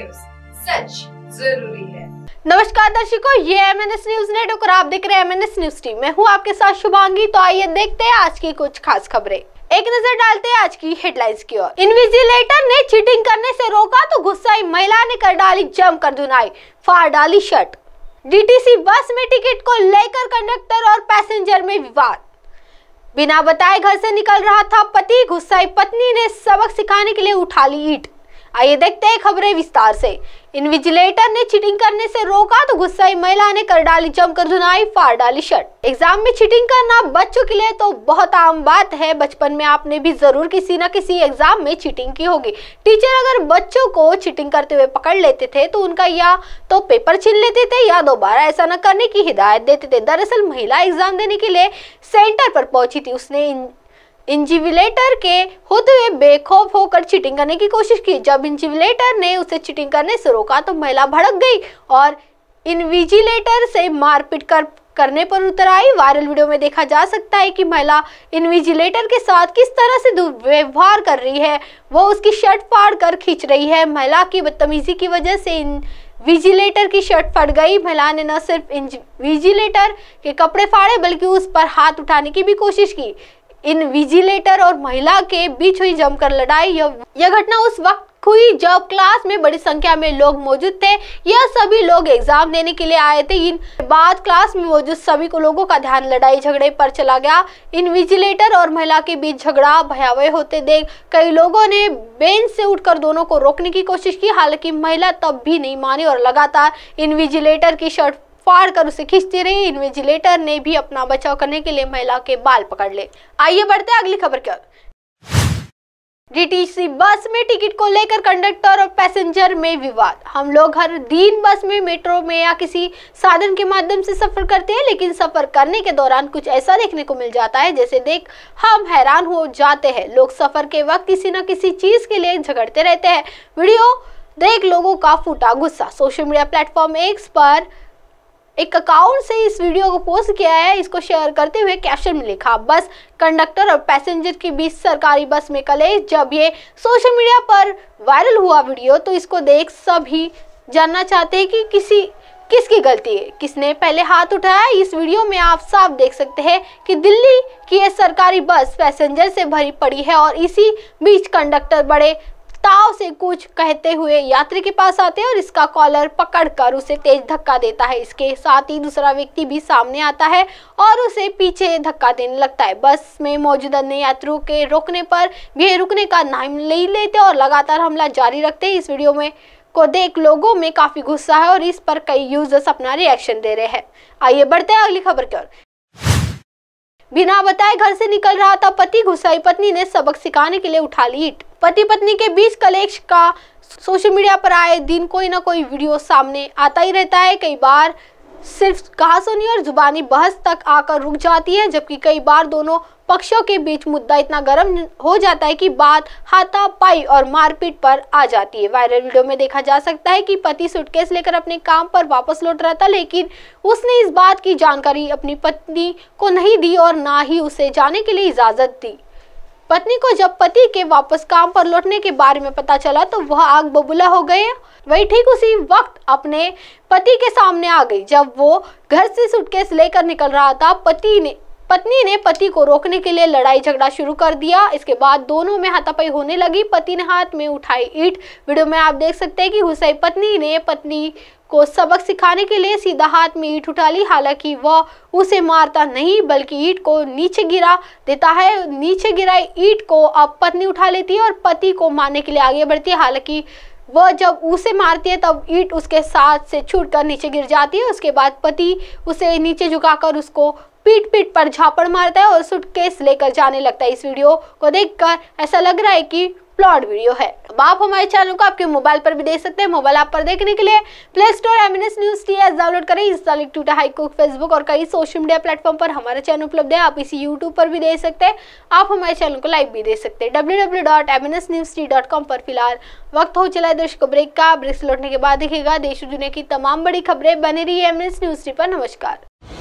news सच जरूरी है नमस्कार दर्शकों ये M N S news network और आप देख रहे हैं M N S news team मैं हूँ आपके साथ शुभांगी तो आइए देखते हैं आज की कुछ खास खबरें एक नजर डालते हैं आज की हेडलाइंस की ओर इनविजिलेटर ने चीटिंग करने से रोका तो गुस्सा ही महिला ने कर डाली जम कर धुनाई फाड़ डाली शर्ट डीटीसी बस में टिकट को लेकर कंडक्टर और पैसेंजर में विवाद बिना बताए घर से निकल रहा था पति गुस्साई पत्नी ने सबक सिखाने के लिए उठा ली ईट आइए देखते हैं खबरें विस्तार से इनविजिलेटर ने चीटिंग करने से रोका तो गुस्साई महिला ने कर डाली जमकर धुनाई फाड़ डाली शर्ट एग्जाम में चीटिंग करना बच्चों के लिए तो बहुत आम बात है बचपन में आपने भी जरूर किसी न किसी एग्जाम में चीटिंग की होगी टीचर अगर बच्चों को चीटिंग करते हुए पकड़ लेते थे तो उनका या तो पेपर छीन लेते थे या दोबारा ऐसा न करने की हिदायत देते थे दरअसल महिला एग्जाम देने के लिए सेंटर पर पहुंची थी उसने इंजिविलेटर के खुद हुए बेखौफ होकर चीटिंग करने की कोशिश की जब इंजिविलेटर ने उसे चीटिंग करने से रोका तो महिला भड़क गई और इनविजिलेटर से मारपीट कर करने पर उतर आई वायरल वीडियो में देखा जा सकता है कि महिला इनविजिलेटर के साथ किस तरह से दुर्व्यवहार कर रही है वो उसकी शर्ट फाड़ कर खींच रही है महिला की बदतमीजी की वजह से इन विजिलेटर की शर्ट फट गई महिला ने न सिर्फ इंज विजिलेटर के कपड़े फाड़े बल्कि उस पर हाथ उठाने की भी कोशिश की इन विजिलेटर और महिला के बीच हुई जमकर लड़ाई यह घटना उस वक्त हुई जब क्लास में बड़ी संख्या में लोग मौजूद थे यह सभी लोग एग्जाम देने के लिए आए थे इन बाद क्लास में मौजूद सभी को लोगों का ध्यान लड़ाई झगड़े पर चला गया इन विजिलेटर और महिला के बीच झगड़ा भयावह होते देख कई लोगों ने बेंच से उठकर दोनों को रोकने की कोशिश की हालांकि महिला तब भी नहीं मानी और लगातार इन विजिलेटर की शर्ट फाड़ कर उसे रही रहे इन्वेजिलेटर ने भी अपना बचाव करने के लिए महिला के बाल पकड़ ले आइए बढ़ते अगली खबर की ओर डीटीसी बस में टिकट को लेकर कंडक्टर और पैसेंजर में विवाद हम लोग हर दिन बस में मेट्रो में या किसी साधन के माध्यम से सफर करते हैं लेकिन सफर करने के दौरान कुछ ऐसा देखने को मिल जाता है जैसे देख हम हैरान हो जाते हैं लोग सफर के वक्त किसी न किसी चीज के लिए झगड़ते रहते हैं वीडियो देख लोगों का फूटा गुस्सा सोशल मीडिया प्लेटफॉर्म एक्स पर एक अकाउंट से इस वीडियो को पोस्ट किया है इसको शेयर करते हुए कैप्शन में लिखा बस कंडक्टर और पैसेंजर के बीच सरकारी बस में कले जब ये सोशल मीडिया पर वायरल हुआ वीडियो तो इसको देख सभी जानना चाहते हैं कि किसी किसकी गलती है किसने पहले हाथ उठाया इस वीडियो में आप साफ देख सकते हैं कि दिल्ली की यह सरकारी बस पैसेंजर से भरी पड़ी है और इसी बीच कंडक्टर बड़े ताव से कुछ कहते हुए यात्री के पास आते हैं और इसका कॉलर पकड़कर उसे तेज धक्का देता है इसके साथ ही दूसरा व्यक्ति भी सामने आता है और उसे पीछे धक्का देने लगता है बस में मौजूद अन्य यात्रियों के रोकने पर भी रुकने का नाम ले लेते और लगातार हमला जारी रखते हैं इस वीडियो में को देख लोगों में काफ़ी गुस्सा है और इस पर कई यूजर्स अपना रिएक्शन दे रहे हैं आइए बढ़ते हैं अगली खबर की ओर बिना बताए घर से निकल रहा था पति घुसाई पत्नी ने सबक सिखाने के लिए उठा ली पति पत्नी के बीच कलेक्श का सोशल मीडिया पर आए दिन कोई ना कोई वीडियो सामने आता ही रहता है कई बार सिर्फ कहासुनी और जुबानी बहस तक आकर रुक जाती है जबकि कई बार दोनों पक्षों के बीच मुद्दा इतना गर्म हो जाता है कि बात हाथापाई और मारपीट पर आ जाती है वायरल वीडियो में देखा जा सकता है कि पति सुटकेस लेकर अपने काम पर वापस लौट रहा था लेकिन उसने इस बात की जानकारी अपनी पत्नी को नहीं दी और ना ही उसे जाने के लिए इजाज़त दी पत्नी को जब पति के वापस काम पर लौटने के बारे में पता चला तो वह आग बबूला हो गए वही ठीक उसी वक्त अपने पति के सामने आ गई जब वो घर से सूटकेस लेकर निकल रहा था पति ने पत्नी ने पति को रोकने के लिए लड़ाई झगड़ा शुरू कर दिया इसके बाद दोनों में हाथापाई होने लगी पति ने हाथ में उठाई ईट वीडियो में आप देख सकते हैं कि हुसैन पत्नी ने पत्नी को सबक सिखाने के लिए सीधा हाथ में ईट उठा ली हालांकि वह उसे मारता नहीं बल्कि ईट को नीचे गिरा देता है नीचे गिराई ईट को अब पत्नी उठा लेती है और पति को मारने के लिए आगे बढ़ती है हालांकि वह जब उसे मारती है तब ईट उसके साथ से छूट कर नीचे गिर जाती है उसके बाद पति उसे नीचे झुकाकर उसको पीट पीट पर झापड़ मारता है और सूटकेस लेकर जाने लगता है इस वीडियो को देखकर ऐसा लग रहा है कि प्लॉट वीडियो है अब आप हमारे चैनल को आपके मोबाइल पर भी देख सकते हैं मोबाइल ऐप पर देखने के लिए play store MNS news T S download करें इंस्टा ट्विटर हाईकुक फेसबुक और कई सोशल मीडिया प्लेटफॉर्म पर हमारा चैनल उपलब्ध है आप इसी यूट्यूब पर भी देख सकते हैं आप हमारे चैनल को लाइव भी देख सकते हैं डब्ल्यू पर फिलहाल वक्त हो चला है दर्शकों ब्रेक का ब्रेक लौटने के बाद देखेगा देश दुनिया की तमाम बड़ी खबरें बनी रही है एमएनएस न्यूज टी पर नमस्कार